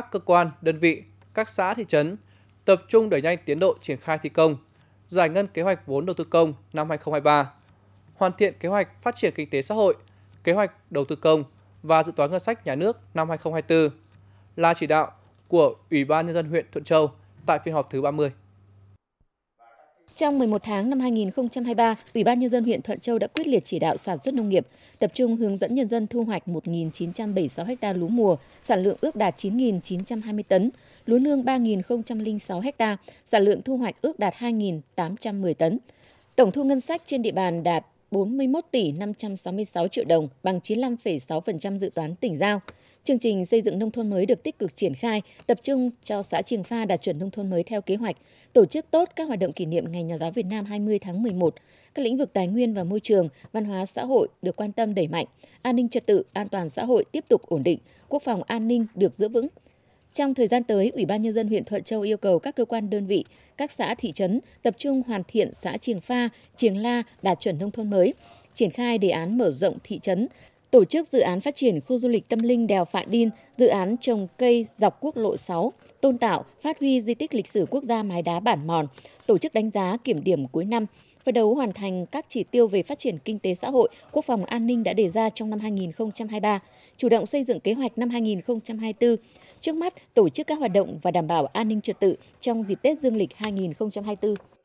các cơ quan, đơn vị, các xã thị trấn tập trung đẩy nhanh tiến độ triển khai thi công, giải ngân kế hoạch vốn đầu tư công năm 2023, hoàn thiện kế hoạch phát triển kinh tế xã hội, kế hoạch đầu tư công và dự toán ngân sách nhà nước năm 2024 là chỉ đạo của Ủy ban nhân dân huyện Thuận Châu tại phiên họp thứ 30. Trong 11 tháng năm 2023, Ủy ban Nhân dân huyện Thuận Châu đã quyết liệt chỉ đạo sản xuất nông nghiệp, tập trung hướng dẫn nhân dân thu hoạch 1.976 ha lúa mùa, sản lượng ước đạt 9.920 tấn, lúa nương 3.006 ha, sản lượng thu hoạch ước đạt 2.810 tấn. Tổng thu ngân sách trên địa bàn đạt 41 tỷ 566 triệu đồng, bằng 95,6% dự toán tỉnh giao. Chương trình xây dựng nông thôn mới được tích cực triển khai, tập trung cho xã Triềng Pha đạt chuẩn nông thôn mới theo kế hoạch, tổ chức tốt các hoạt động kỷ niệm Ngày Nhà giáo Việt Nam 20 tháng 11. Các lĩnh vực tài nguyên và môi trường, văn hóa xã hội được quan tâm đẩy mạnh, an ninh trật tự, an toàn xã hội tiếp tục ổn định, quốc phòng an ninh được giữ vững. Trong thời gian tới, Ủy ban nhân dân huyện Thuận Châu yêu cầu các cơ quan đơn vị, các xã thị trấn tập trung hoàn thiện xã Triềng Pha, Triềng La đạt chuẩn nông thôn mới, triển khai đề án mở rộng thị trấn, tổ chức dự án phát triển khu du lịch tâm linh đèo Phạ Đin, dự án trồng cây dọc quốc lộ 6, tôn tạo, phát huy di tích lịch sử quốc gia mái đá bản mòn, tổ chức đánh giá kiểm điểm cuối năm, phấn đấu hoàn thành các chỉ tiêu về phát triển kinh tế xã hội, quốc phòng an ninh đã đề ra trong năm 2023, chủ động xây dựng kế hoạch năm 2024, trước mắt tổ chức các hoạt động và đảm bảo an ninh trật tự trong dịp Tết Dương lịch 2024.